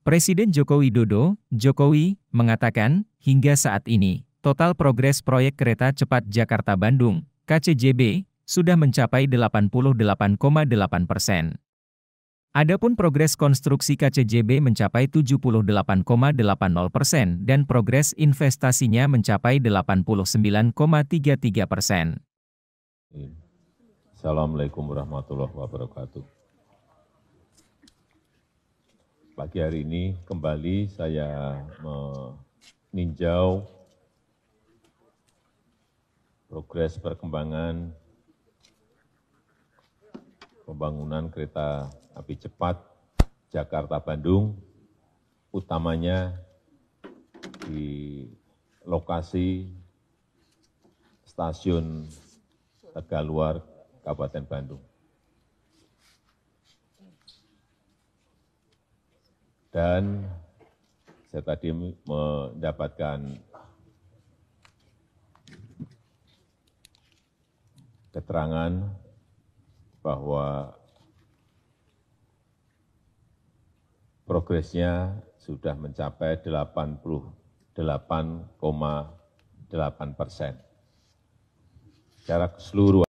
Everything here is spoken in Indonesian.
Presiden Joko Widodo, Jokowi, mengatakan, hingga saat ini, total progres proyek kereta cepat Jakarta-Bandung, KCJB, sudah mencapai 88,8 persen. Adapun progres konstruksi KCJB mencapai 78,80 persen dan progres investasinya mencapai 89,33 persen. Assalamualaikum warahmatullahi wabarakatuh pagi hari ini kembali saya meninjau progres perkembangan pembangunan kereta api cepat Jakarta-Bandung, utamanya di lokasi stasiun Tegaluar, Kabupaten Bandung. dan saya tadi mendapatkan keterangan bahwa progresnya sudah mencapai 88,8 persen secara keseluruhan.